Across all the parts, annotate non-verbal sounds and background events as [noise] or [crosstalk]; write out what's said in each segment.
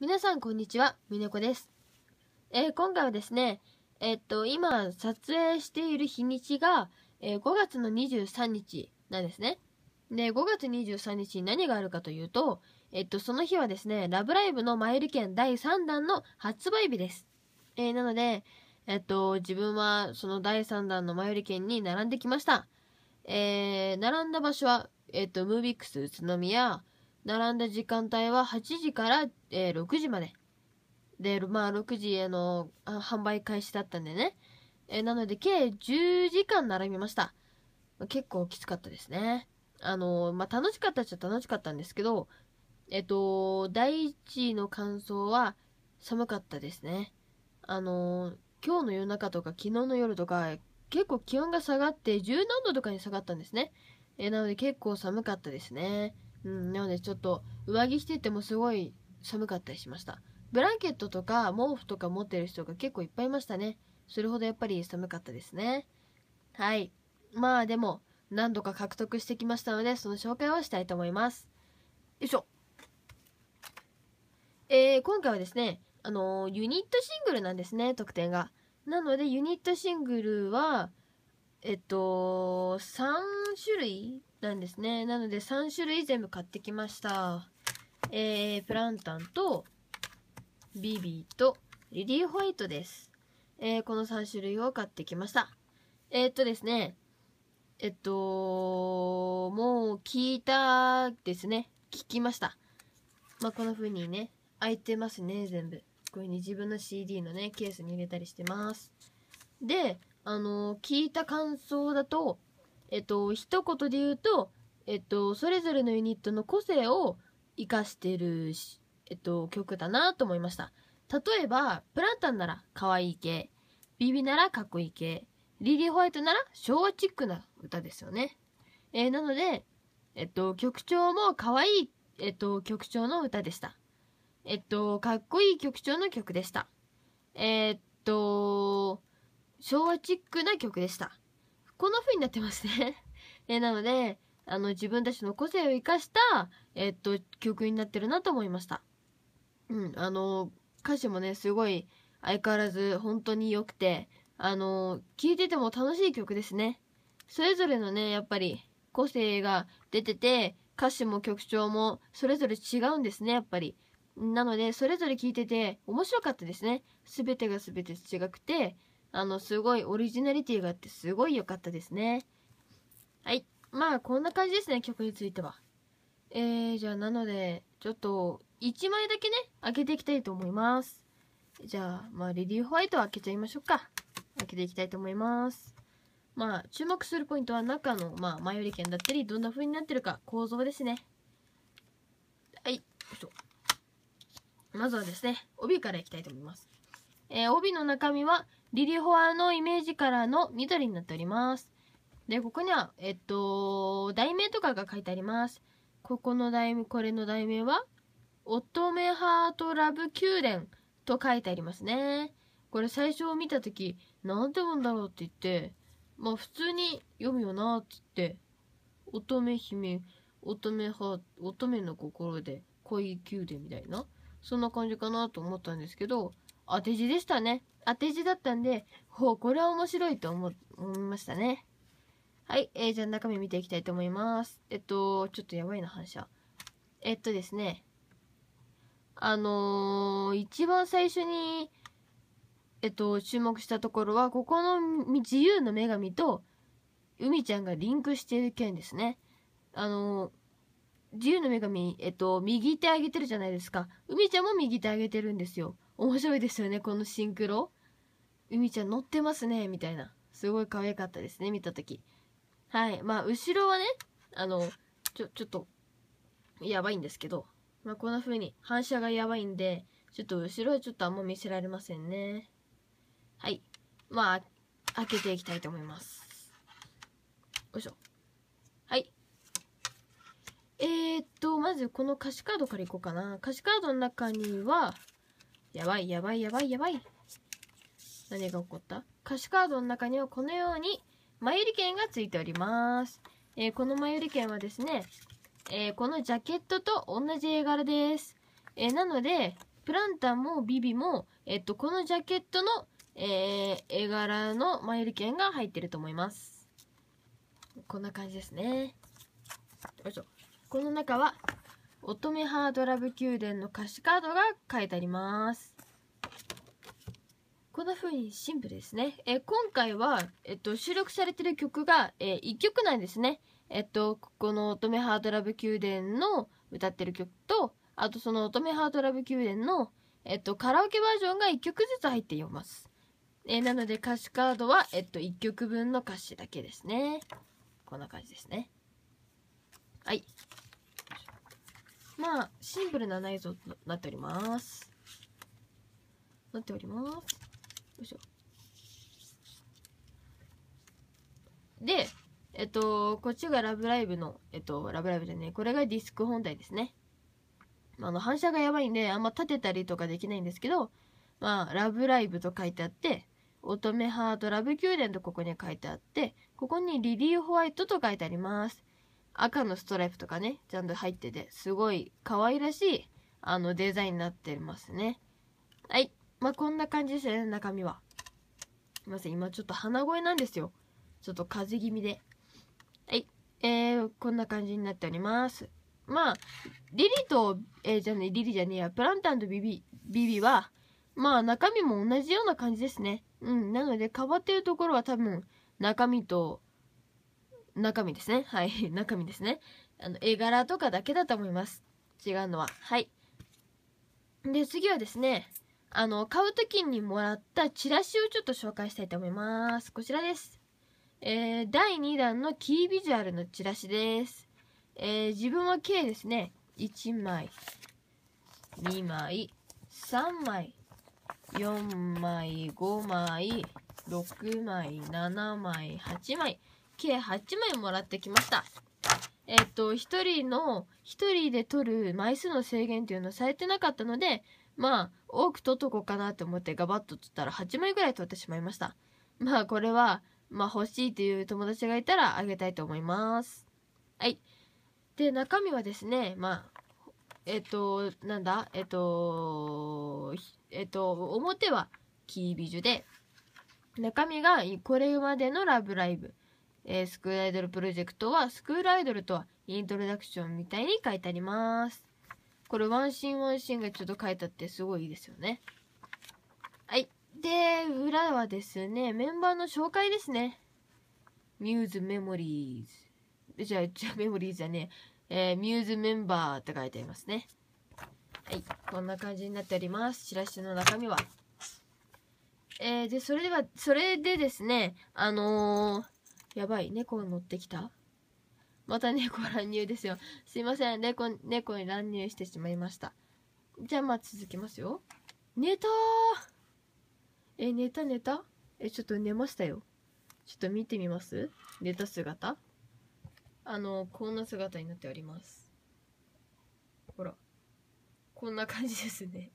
皆さんこんにちは、みねこです。えー、今回はですね、えー、っと、今撮影している日にちが、えー、5月の23日なんですね。で、5月23日に何があるかというと、えっと、その日はですね、ラブライブの前売り券第3弾の発売日です。えなので、えっと、自分はその第3弾の前売り券に並んできました。え並んだ場所は、えっと、ムービックス宇都宮、並んだ時間帯は8時から、えー、6時まで。で、まあ、6時、あの、販売開始だったんでね。えー、なので、計10時間並びました。結構きつかったですね。あの、まあ、楽しかったっちゃ楽しかったんですけど、えっ、ー、と、第一の感想は、寒かったですね。あの、今日の夜中とか昨日の夜とか、結構気温が下がって、17度とかに下がったんですね。えー、なので結構寒かったですね。うん、なのでちょっと上着しててもすごい寒かったりしましたブランケットとか毛布とか持ってる人が結構いっぱいいましたねそれほどやっぱり寒かったですねはいまあでも何度か獲得してきましたのでその紹介をしたいと思いますよいしょえー、今回はですねあのー、ユニットシングルなんですね特典がなのでユニットシングルはえっと、3種類なんですね。なので3種類全部買ってきました。えー、プランタンと、ビビーと、リリーホワイトです。えー、この3種類を買ってきました。えー、っとですね、えっと、もう聞いたですね。聞きました。まあ、こんな風にね、開いてますね、全部。こういう風に自分の CD のね、ケースに入れたりしてます。で、あの聞いた感想だとえっと一言で言うとえっとそれぞれのユニットの個性を生かしてるし、えっと、曲だなと思いました例えばプランタンなら可愛い系ビビならかっこいい系リリー・ホワイトなら昭和チックな歌ですよね、えー、なので、えっと、曲調も可愛い、えっと、曲調の歌でしたえっと、かっこいい曲調の曲でした。えー、っと、昭和チックな曲でした。こんな風になってますね [laughs] えなので、あの、自分たちの個性を生かした、えー、っと、曲になってるなと思いました。うん、あの、歌詞もね、すごい相変わらず本当に良くて、あの、聴いてても楽しい曲ですね。それぞれのね、やっぱり個性が出てて、歌詞も曲調もそれぞれ違うんですね、やっぱり。なので、それぞれ聴いてて面白かったですね。全てが全て違くて、あの、すごいオリジナリティがあってすごい良かったですね。はい。まあ、こんな感じですね、曲については。えー、じゃあ、なので、ちょっと、1枚だけね、開けていきたいと思います。じゃあ、まあ、レディーホワイトを開けちゃいましょうか。開けていきたいと思います。まあ、注目するポイントは中の、まあ、前売り券だったり、どんな風になってるか、構造ですね。はい。まずはですね、帯からいきたいと思います。えー、帯の中身は、リリホアのイメージカラーの緑になっております。で、ここには、えっと、題名とかが書いてあります。ここの題名、これの題名は、乙女ハートラブ宮殿と書いてありますね。これ最初見た時、なんて読んだろうって言って、まあ普通に読むよなって言って、乙女姫、乙女ハ乙女の心で恋宮殿みたいな、そんな感じかなと思ったんですけど、当て字でしたね。当て字だったんで、ほう、これは面白いと思、思いましたね。はい、えー、じゃあ中身見ていきたいと思います。えっと、ちょっとやばいな、反射。えっとですね、あのー、一番最初に、えっと、注目したところは、ここの自由の女神と、海ちゃんがリンクしている件ですね。あのー自由の女神、えっと、右手上げてるじゃないですか。海ちゃんも右手上げてるんですよ。面白いですよねこのシンクロ海ちゃん乗ってますねみたいなすごい可愛かったですね見た時はいまあ後ろはねあのちょちょっとやばいんですけど、まあ、こんな風に反射がやばいんでちょっと後ろはちょっとあんま見せられませんねはいまあ開けていきたいと思いますよいしょはいえー、っとまずこの歌詞カードからいこうかな歌詞カードの中にはやばいやばいやばいやばい何が起こった歌詞カードの中にはこのように前売り券がついております、えー、この前売り券はですね、えー、このジャケットと同じ絵柄です、えー、なのでプランタンもビビも、えっと、このジャケットの、え絵柄の前売り券が入ってると思いますこんな感じですねよいしょこの中は乙女ハードラブ宮殿の歌詞カードが書いてありますこんな風にシンプルですね、え今回は、えっと、収録されてる曲が、えー、1曲なんですねえっとこの乙女ハードラブ宮殿の歌ってる曲とあとその乙女ハートラブ宮殿の、えっと、カラオケバージョンが1曲ずつ入っています。えなので歌詞カードは、えっと、1曲分の歌詞だけですね。こんな感じですね。はい。まあシンプルな内臓となっておりますなっておりますよいしょでえっとこっちが「ラブライブの」えっと「ラブライブ」でねこれがディスク本体ですねあの反射がやばいんであんま立てたりとかできないんですけどまあ「ラブライブ」と書いてあって乙女ハートラブ宮殿とここに書いてあってここにリリー・ホワイトと書いてあります赤のストライプとかねちゃんと入っててすごい可愛らしいあのデザインになってますねはいまあこんな感じですね中身はすいません今ちょっと鼻声なんですよちょっと風邪気味ではいえー、こんな感じになっておりますまあリリと、えー、じゃねリリじゃねえやプランタンとビビビビはまあ中身も同じような感じですねうんなので変わってるところは多分中身と中身ですね。はい。[laughs] 中身ですね。あの、絵柄とかだけだと思います。違うのは。はい。で、次はですね、あの、買う時にもらったチラシをちょっと紹介したいと思います。こちらです。えー、第2弾のキービジュアルのチラシです。えー、自分は計ですね、1枚、2枚、3枚、4枚、5枚、6枚、7枚、8枚、計8枚もらってきました。えっと、1人の、1人で取る枚数の制限っていうのされてなかったので、まあ、多く取っとこうかなと思ってガバッと取ったら8枚ぐらい取ってしまいました。まあ、これは、まあ、欲しいという友達がいたらあげたいと思います。はい。で、中身はですね、まあ、えっと、なんだ、えっと、えっと、表はキービジュで、中身がこれまでのラブライブ。えー、スクールアイドルプロジェクトは、スクールアイドルとはイントロダクションみたいに書いてあります。これワンシーンワンシーンがちょっと書いてあってすごいいいですよね。はい。で、裏はですね、メンバーの紹介ですね。ミューズメモリーズ。じゃあ、じゃあメモリーズじゃねえ、えー、ミューズメンバーって書いてありますね。はい。こんな感じになっております。チラシの中身は。えー、で、それでは、それでですね、あのー、やばい猫乗ってきたまた猫乱入ですよすいません猫猫に乱入してしまいましたじゃあまあ続きますよ寝たえ寝た寝たえちょっと寝ましたよちょっと見てみます寝た姿あのこんな姿になっておりますほらこんな感じですね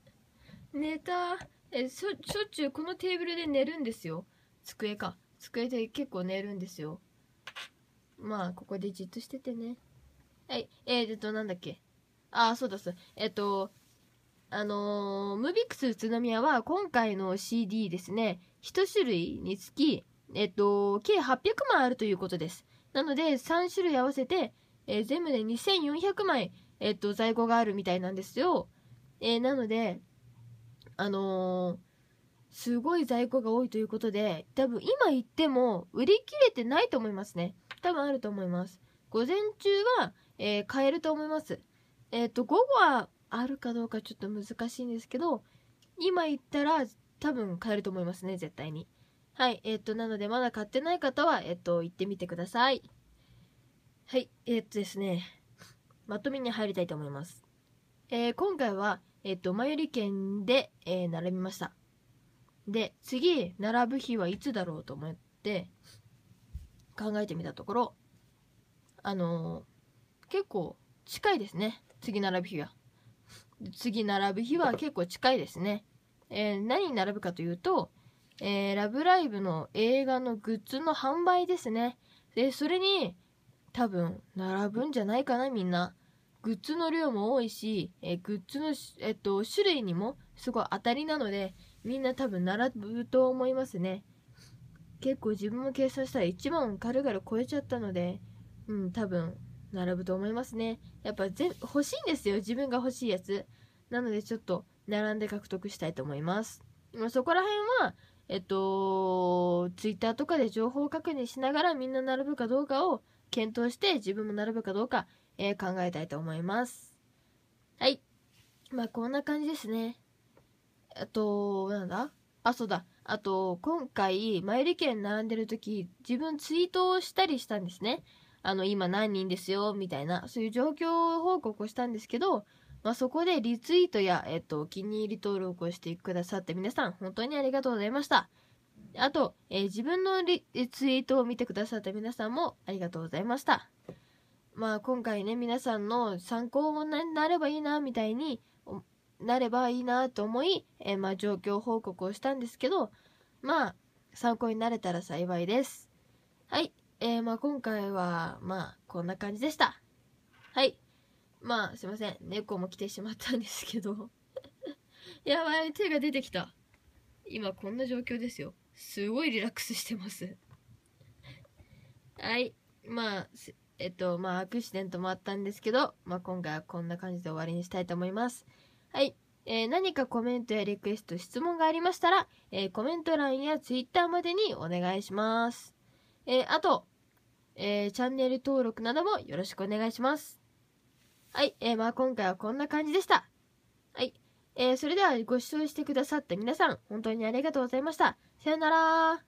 [laughs] 寝たえしょしょっちゅうこのテーブルで寝るんですよ机か机で結構寝るんですよまあここでじっとしててねはいえー、っとなんだっけああそうだそうえー、っとあのー、ムビックス宇都宮は今回の CD ですね1種類につきえっと計800枚あるということですなので3種類合わせて、えー、全部で2400枚、えっと在庫があるみたいなんですよ、えなのであのーすごい在庫が多いということで、多分今行っても売り切れてないと思いますね。多分あると思います。午前中は、えー、買えると思います。えっ、ー、と、午後はあるかどうかちょっと難しいんですけど、今行ったら多分買えると思いますね、絶対に。はい、えっ、ー、と、なのでまだ買ってない方は、えっ、と、行ってみてください。はい、えっ、とですね、まとめに入りたいと思います。え今回は、えっ、と、前売り券で、え並びました。で次並ぶ日はいつだろうと思って考えてみたところあのー、結構近いですね次並ぶ日は次並ぶ日は結構近いですね、えー、何に並ぶかというと、えー、ラブライブの映画のグッズの販売ですねでそれに多分並ぶんじゃないかなみんなグッズの量も多いし、えー、グッズの、えっと、種類にもすごい当たりなのでみんな多分並ぶと思いますね結構自分も計算したら1万軽々超えちゃったのでうん多分並ぶと思いますねやっぱぜ欲しいんですよ自分が欲しいやつなのでちょっと並んで獲得したいと思いますそこら辺はえっと Twitter とかで情報確認しながらみんな並ぶかどうかを検討して自分も並ぶかどうか、えー、考えたいと思いますはいまあこんな感じですねあと、なんだあ、そうだ。あと、今回、前り券並んでる時、自分ツイートをしたりしたんですね。あの、今何人ですよ、みたいな、そういう状況報告をしたんですけど、まあ、そこでリツイートや、えっと、お気に入り登録をしてくださって皆さん、本当にありがとうございました。あと、えー、自分のリツイートを見てくださった皆さんもありがとうございました。まあ、今回ね、皆さんの参考になればいいな、みたいに、なればいいなと思い、えー、まあ、状況報告をしたんですけど、まあ、参考になれたら幸いです。はい。えー、まあ、今回は、まあ、こんな感じでした。はい。まあ、すいません。猫も来てしまったんですけど [laughs] やばい、手が出てきた。今、こんな状況ですよ。すごいリラックスしてますはい。まあ、えっと、まあ、アクシデントもあったんですけど、まあ、今回はこんな感じで終わりにしたいと思います。はい。えー、何かコメントやリクエスト、質問がありましたら、えー、コメント欄や Twitter までにお願いします。えー、あと、えチャンネル登録などもよろしくお願いします。はい。えまあ今回はこんな感じでした。はい。えそれではご視聴してくださった皆さん、本当にありがとうございました。さよなら